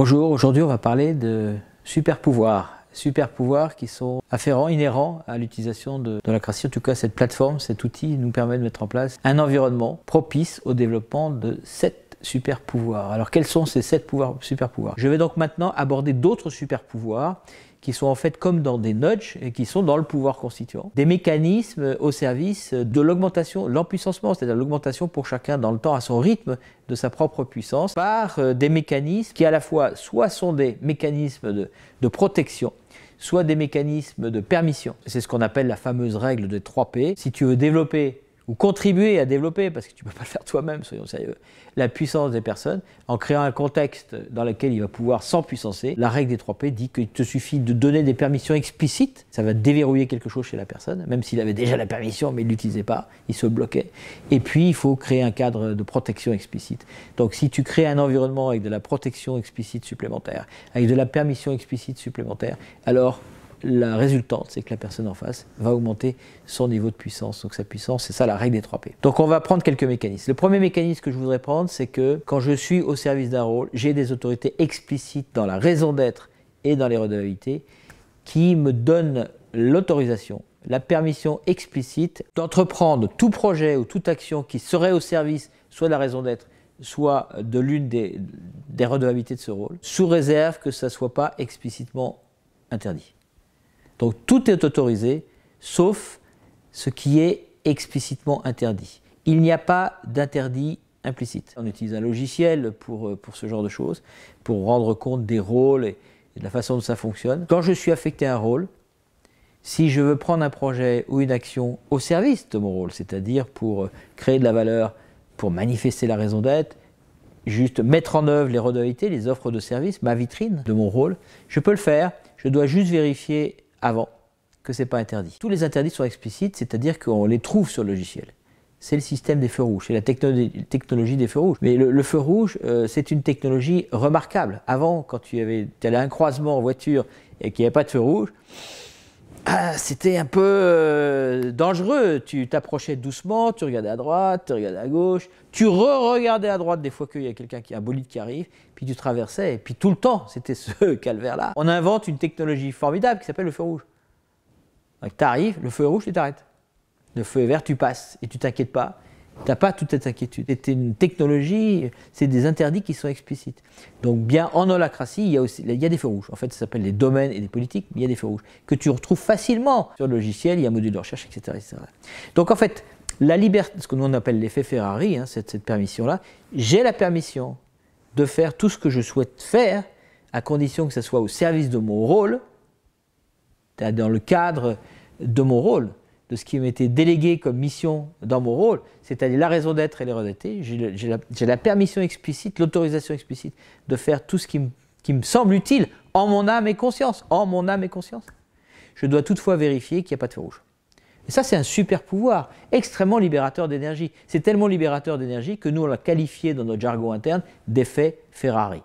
Bonjour, aujourd'hui on va parler de super pouvoirs. Super pouvoirs qui sont afférents, inhérents à l'utilisation de, la création. En tout cas, cette plateforme, cet outil nous permet de mettre en place un environnement propice au développement de cette super pouvoirs. Alors quels sont ces sept pouvoirs, super pouvoirs Je vais donc maintenant aborder d'autres super pouvoirs qui sont en fait comme dans des nudges et qui sont dans le pouvoir constituant. Des mécanismes au service de l'augmentation, l'empuissancement, c'est-à-dire l'augmentation pour chacun dans le temps à son rythme de sa propre puissance par euh, des mécanismes qui à la fois soit sont des mécanismes de, de protection, soit des mécanismes de permission. C'est ce qu'on appelle la fameuse règle des 3 P. Si tu veux développer ou contribuer à développer, parce que tu ne peux pas le faire toi-même, soyons sérieux, la puissance des personnes en créant un contexte dans lequel il va pouvoir s'empuissancer. La règle des 3P dit qu'il te suffit de donner des permissions explicites, ça va déverrouiller quelque chose chez la personne, même s'il avait déjà la permission mais il ne l'utilisait pas, il se bloquait. Et puis il faut créer un cadre de protection explicite. Donc si tu crées un environnement avec de la protection explicite supplémentaire, avec de la permission explicite supplémentaire, alors la résultante, c'est que la personne en face va augmenter son niveau de puissance. Donc sa puissance, c'est ça la règle des 3 P. Donc on va prendre quelques mécanismes. Le premier mécanisme que je voudrais prendre, c'est que quand je suis au service d'un rôle, j'ai des autorités explicites dans la raison d'être et dans les redevabilités qui me donnent l'autorisation, la permission explicite d'entreprendre tout projet ou toute action qui serait au service soit de la raison d'être, soit de l'une des, des redevabilités de ce rôle, sous réserve que ça ne soit pas explicitement interdit. Donc tout est autorisé, sauf ce qui est explicitement interdit. Il n'y a pas d'interdit implicite. On utilise un logiciel pour, euh, pour ce genre de choses, pour rendre compte des rôles et, de la façon dont ça fonctionne. Quand je suis affecté à un rôle, si je veux prendre un projet ou une action au service de mon rôle, c'est-à-dire pour euh, créer de la valeur, pour manifester la raison d'être, juste mettre en œuvre les redevabilités, les offres de service, ma vitrine de mon rôle, je peux le faire. Je dois juste vérifier avant que ce n'est pas interdit. Tous les interdits sont explicites, c'est-à-dire qu'on les trouve sur le logiciel. C'est le système des feux rouges, c'est la technologie des feux rouges. Mais le, feu rouge, euh, c'est une technologie remarquable. Avant, quand tu avais, allais à un croisement en voiture et qu'il n'y avait pas de feu rouge, ah, c'était un peu euh, dangereux. Tu t'approchais doucement, tu regardais à droite, tu regardais à gauche, tu re-regardais à droite des fois qu'il y a quelqu'un qui a un bolide qui arrive, puis tu traversais, et puis tout le temps, c'était ce calvaire-là. On invente une technologie formidable qui s'appelle le feu rouge. tu arrives, le feu rouge, tu t'arrêtes. Le feu est vert, tu passes, et tu t'inquiètes pas. Tu n'as pas toute cette inquiétude. C'est une technologie, c'est des interdits qui sont explicites. Donc bien en holacratie, il y a aussi il y a des feux rouges. En fait, ça s'appelle les domaines et les politiques, mais il y a des feux rouges que tu retrouves facilement sur le logiciel, il y a un module de recherche, etc. Donc en fait, la liberté, ce que nous on appelle l'effet Ferrari, hein, cette, cette permission-là, j'ai la permission de faire tout ce que je souhaite faire, à condition que ça soit au service de mon rôle, dans le cadre de mon rôle de ce qui m'était délégué comme mission dans mon rôle, c'est-à-dire la raison d'être et les réalités, j'ai la, permission explicite, l'autorisation explicite de faire tout ce qui, qui me semble utile en mon âme et conscience. En mon âme et conscience. Je dois toutefois vérifier qu'il n'y a pas de feu rouge. Et ça, c'est un super pouvoir, extrêmement libérateur d'énergie. C'est tellement libérateur d'énergie que nous, on l'a qualifié dans notre jargon interne d'effet Ferrari.